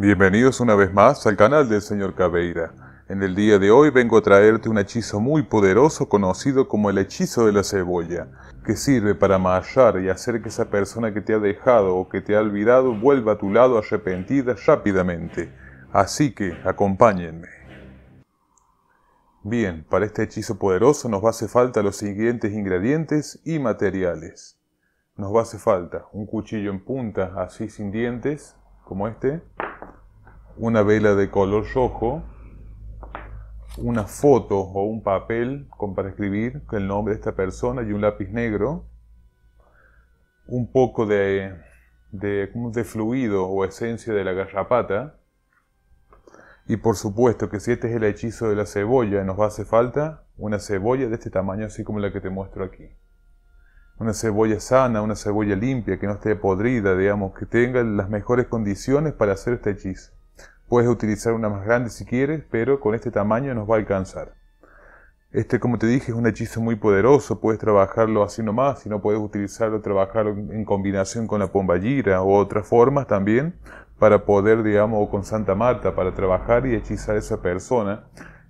Bienvenidos una vez más al canal del señor Cabeira. En el día de hoy vengo a traerte un hechizo muy poderoso conocido como el hechizo de la cebolla, que sirve para amarrar y hacer que esa persona que te ha dejado o que te ha olvidado vuelva a tu lado arrepentida rápidamente. Así que acompáñenme. Bien, para este hechizo poderoso nos va a hacer falta los siguientes ingredientes y materiales. Nos va a hacer falta un cuchillo en punta así sin dientes, como este, una vela de color rojo, una foto o un papel con, para escribir el nombre de esta persona y un lápiz negro, un poco de, de fluido o esencia de la garrapata, y por supuesto que si este es el hechizo de la cebolla, nos va a hacer falta una cebolla de este tamaño, así como la que te muestro aquí. Una cebolla sana, una cebolla limpia, que no esté podrida, digamos, que tenga las mejores condiciones para hacer este hechizo. Puedes utilizar una más grande si quieres, pero con este tamaño nos va a alcanzar. Este, como te dije, es un hechizo muy poderoso. Puedes trabajarlo así nomás. Si no puedes utilizarlo, trabajarlo en combinación con la pombayira o otras formas también para poder, digamos, o con Santa Marta, para trabajar y hechizar a esa persona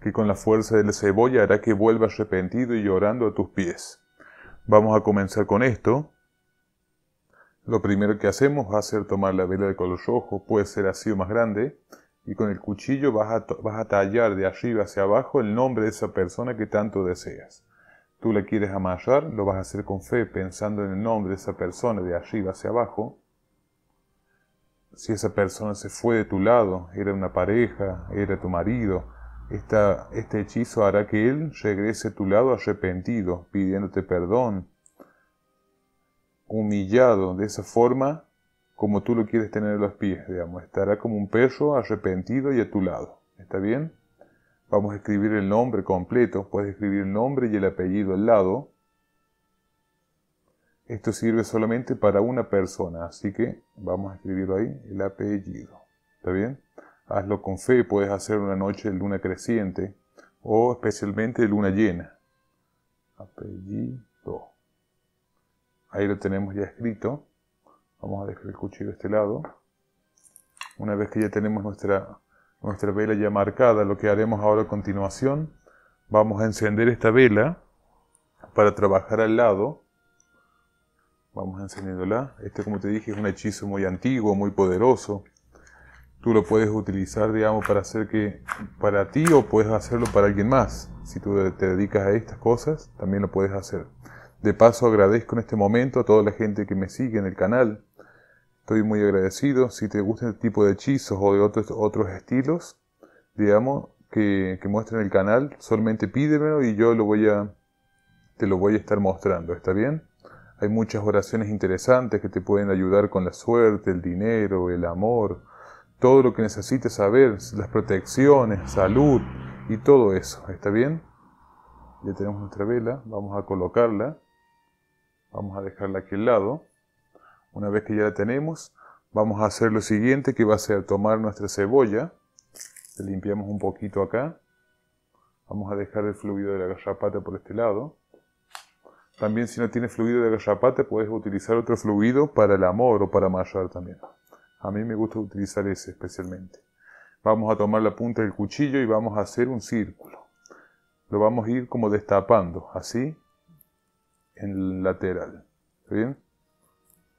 que con la fuerza de la cebolla hará que vuelva arrepentido y llorando a tus pies. Vamos a comenzar con esto. Lo primero que hacemos va a ser tomar la vela de color rojo, puede ser así o más grande y con el cuchillo vas a, a tallar de arriba hacia abajo el nombre de esa persona que tanto deseas. Tú le quieres amarrar, lo vas a hacer con fe, pensando en el nombre de esa persona de arriba hacia abajo. Si esa persona se fue de tu lado, era una pareja, era tu marido, esta, este hechizo hará que él regrese a tu lado arrepentido, pidiéndote perdón, humillado. De esa forma como tú lo quieres tener en los pies, digamos. Estará como un peso arrepentido y a tu lado. ¿Está bien? Vamos a escribir el nombre completo. Puedes escribir el nombre y el apellido al lado. Esto sirve solamente para una persona, así que vamos a escribirlo ahí, el apellido. ¿Está bien? Hazlo con fe, puedes hacer una noche de luna creciente o especialmente de luna llena. Apellido. Ahí lo tenemos ya escrito. Vamos a dejar el cuchillo de este lado. Una vez que ya tenemos nuestra, nuestra vela ya marcada, lo que haremos ahora a continuación, vamos a encender esta vela para trabajar al lado. Vamos encendiéndola. Este, como te dije, es un hechizo muy antiguo, muy poderoso. Tú lo puedes utilizar, digamos, para hacer que para ti o puedes hacerlo para alguien más. Si tú te dedicas a estas cosas, también lo puedes hacer. De paso, agradezco en este momento a toda la gente que me sigue en el canal, Estoy muy agradecido. Si te gusta el este tipo de hechizos o de otros, otros estilos, digamos, que, que muestren el canal, solamente pídemelo y yo lo voy a, te lo voy a estar mostrando. ¿Está bien? Hay muchas oraciones interesantes que te pueden ayudar con la suerte, el dinero, el amor, todo lo que necesites saber, las protecciones, salud y todo eso. ¿Está bien? Ya tenemos nuestra vela, vamos a colocarla. Vamos a dejarla aquí al lado. Una vez que ya la tenemos, vamos a hacer lo siguiente que va a ser tomar nuestra cebolla. la limpiamos un poquito acá. Vamos a dejar el fluido de la garrapata por este lado. También si no tienes fluido de garrapata, puedes utilizar otro fluido para el amor o para mayor. también. A mí me gusta utilizar ese especialmente. Vamos a tomar la punta del cuchillo y vamos a hacer un círculo. Lo vamos a ir como destapando, así, en el lateral. ¿Está bien?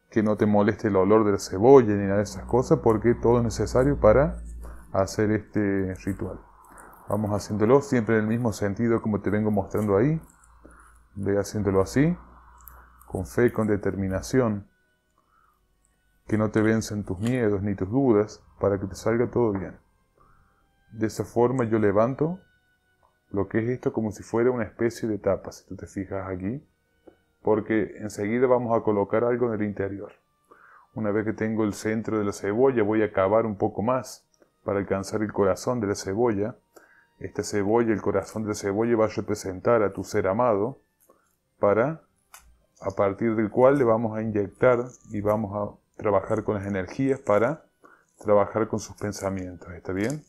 que no te moleste el olor de la cebolla ni nada de esas cosas, porque todo es necesario para hacer este ritual. Vamos haciéndolo siempre en el mismo sentido como te vengo mostrando ahí. Ve haciéndolo así, con fe, con determinación, que no te vencen tus miedos ni tus dudas, para que te salga todo bien. De esa forma yo levanto lo que es esto como si fuera una especie de tapa, si tú te fijas aquí, porque enseguida vamos a colocar algo en el interior. Una vez que tengo el centro de la cebolla, voy a cavar un poco más para alcanzar el corazón de la cebolla. Esta cebolla, el corazón de la cebolla va a representar a tu ser amado para a partir del cual le vamos a inyectar y vamos a trabajar con las energías para trabajar con sus pensamientos. ¿Está bien?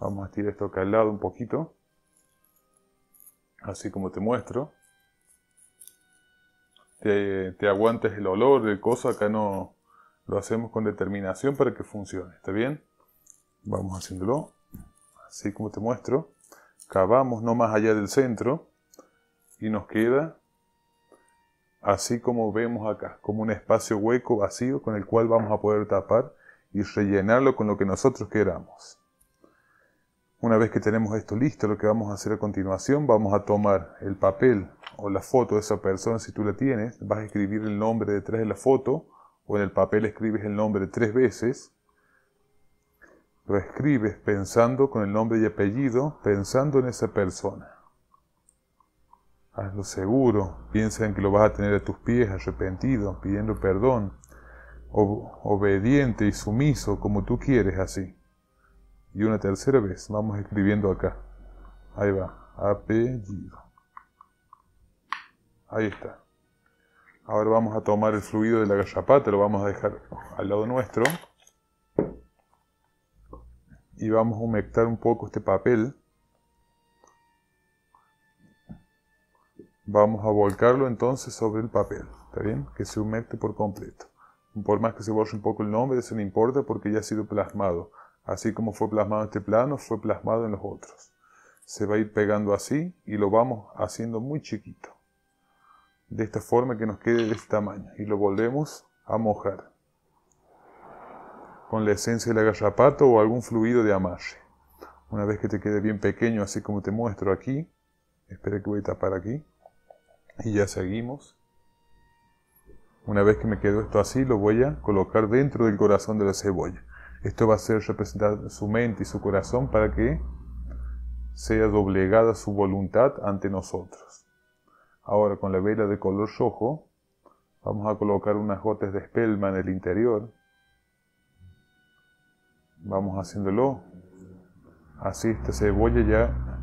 Vamos a tirar esto acá al lado un poquito, así como te muestro te, aguantes el olor, el cosa, acá no lo hacemos con determinación para que funcione, ¿está bien? Vamos haciéndolo, así como te muestro. Cavamos no más allá del centro y nos queda así como vemos acá, como un espacio hueco vacío con el cual vamos a poder tapar y rellenarlo con lo que nosotros queramos. Una vez que tenemos esto listo, lo que vamos a hacer a continuación, vamos a tomar el papel o la foto de esa persona, si tú la tienes, vas a escribir el nombre detrás de la foto o en el papel escribes el nombre tres veces. Lo escribes pensando con el nombre y apellido, pensando en esa persona. Hazlo seguro, piensa en que lo vas a tener a tus pies, arrepentido, pidiendo perdón, obediente y sumiso, como tú quieres, así. Y una tercera vez, vamos escribiendo acá. Ahí va, apellido. Ahí está. Ahora vamos a tomar el fluido de la gallapata lo vamos a dejar al lado nuestro. Y vamos a humectar un poco este papel. Vamos a volcarlo entonces sobre el papel, ¿está bien? Que se humecte por completo. Por más que se borre un poco el nombre, eso no importa porque ya ha sido plasmado. Así como fue plasmado este plano, fue plasmado en los otros. Se va a ir pegando así y lo vamos haciendo muy chiquito de esta forma que nos quede de este tamaño y lo volvemos a mojar con la esencia de la agarrapato o algún fluido de amarre. Una vez que te quede bien pequeño, así como te muestro aquí, espera que voy a tapar aquí y ya seguimos. Una vez que me quedó esto así, lo voy a colocar dentro del corazón de la cebolla. Esto va a ser representar su mente y su corazón para que sea doblegada su voluntad ante nosotros. Ahora con la vela de color rojo vamos a colocar unas gotas de espelma en el interior. Vamos haciéndolo. Así esta cebolla ya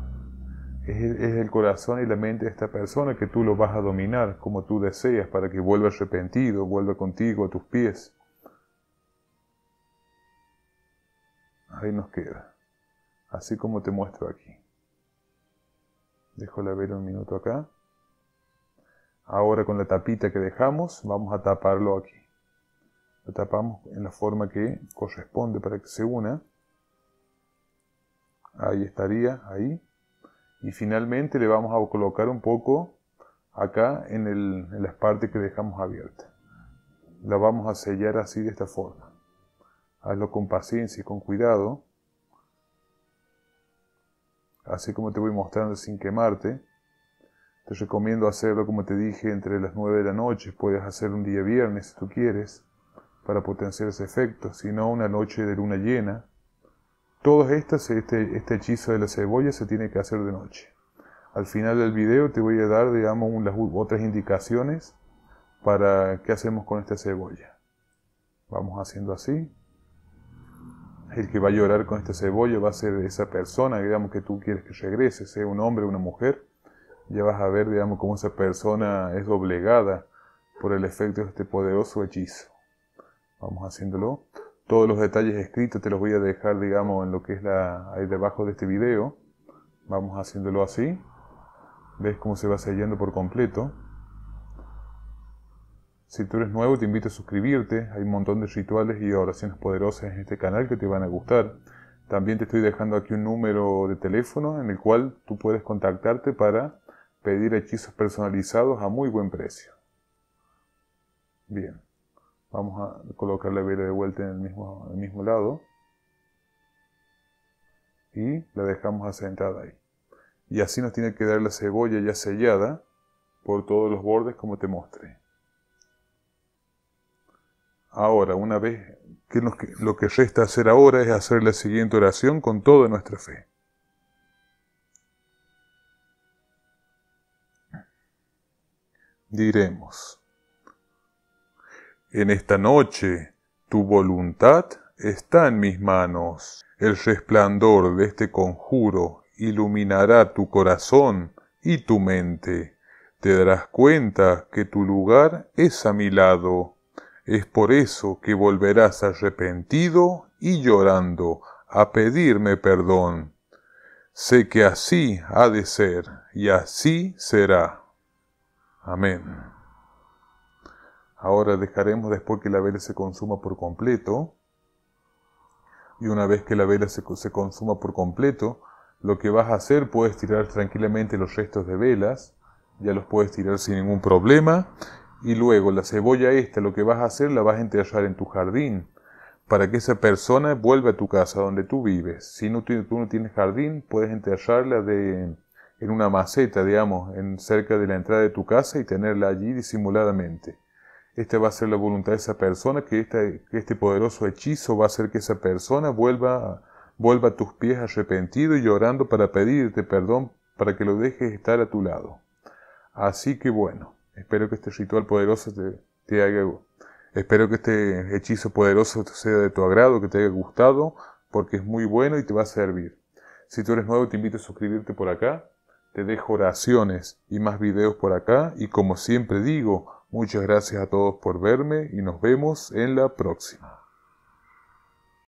es, es el corazón y la mente de esta persona que tú lo vas a dominar como tú deseas para que vuelva arrepentido, vuelva contigo a tus pies. Ahí nos queda. Así como te muestro aquí. Dejo la vela un minuto acá. Ahora con la tapita que dejamos vamos a taparlo aquí. Lo tapamos en la forma que corresponde para que se una. Ahí estaría, ahí. Y finalmente le vamos a colocar un poco acá en, el, en las partes que dejamos abiertas. La vamos a sellar así de esta forma. Hazlo con paciencia y con cuidado. Así como te voy mostrando sin quemarte. Te recomiendo hacerlo, como te dije, entre las 9 de la noche. Puedes hacer un día viernes si tú quieres, para potenciar ese efecto. Si no, una noche de luna llena. Todos estas, este, este hechizo de la cebolla se tiene que hacer de noche. Al final del video te voy a dar, digamos, las otras indicaciones para qué hacemos con esta cebolla. Vamos haciendo así. El que va a llorar con esta cebolla va a ser esa persona, digamos, que tú quieres que regrese, sea un hombre o una mujer ya vas a ver, digamos, cómo esa persona es doblegada por el efecto de este poderoso hechizo. Vamos haciéndolo. Todos los detalles escritos te los voy a dejar, digamos, en lo que es la, ahí debajo de este video. Vamos haciéndolo así. ¿Ves cómo se va sellando por completo? Si tú eres nuevo, te invito a suscribirte. Hay un montón de rituales y oraciones poderosas en este canal que te van a gustar. También te estoy dejando aquí un número de teléfono en el cual tú puedes contactarte para pedir hechizos personalizados a muy buen precio. Bien, vamos a colocar la vela de vuelta en el mismo, mismo lado y la dejamos asentada ahí. Y así nos tiene que dar la cebolla ya sellada por todos los bordes como te mostré. Ahora, una vez que lo que resta hacer ahora es hacer la siguiente oración con toda nuestra fe. diremos. En esta noche tu voluntad está en mis manos. El resplandor de este conjuro iluminará tu corazón y tu mente. Te darás cuenta que tu lugar es a mi lado. Es por eso que volverás arrepentido y llorando a pedirme perdón. Sé que así ha de ser y así será. Amén. Ahora dejaremos después que la vela se consuma por completo. Y una vez que la vela se, consuma por completo, lo que vas a hacer, puedes tirar tranquilamente los restos de velas, ya los puedes tirar sin ningún problema, y luego la cebolla esta, lo que vas a hacer, la vas a enterrar en tu jardín, para que esa persona vuelva a tu casa donde tú vives. Si tú no tienes jardín, puedes enterrarla de, en una maceta, digamos, en, cerca de la entrada de tu casa y tenerla allí disimuladamente. Esta va a ser la voluntad de esa persona, que, este poderoso hechizo va a hacer que esa persona vuelva, vuelva a tus pies arrepentido y llorando para pedirte perdón, para que lo dejes estar a tu lado. Así que bueno, espero que este ritual poderoso te, te haga, espero que este hechizo poderoso sea de tu agrado, que te haya gustado, porque es muy bueno y te va a servir. Si tú eres nuevo, te invito a suscribirte por acá te dejo oraciones y más videos por acá y como siempre digo, muchas gracias a todos por verme y nos vemos en la próxima.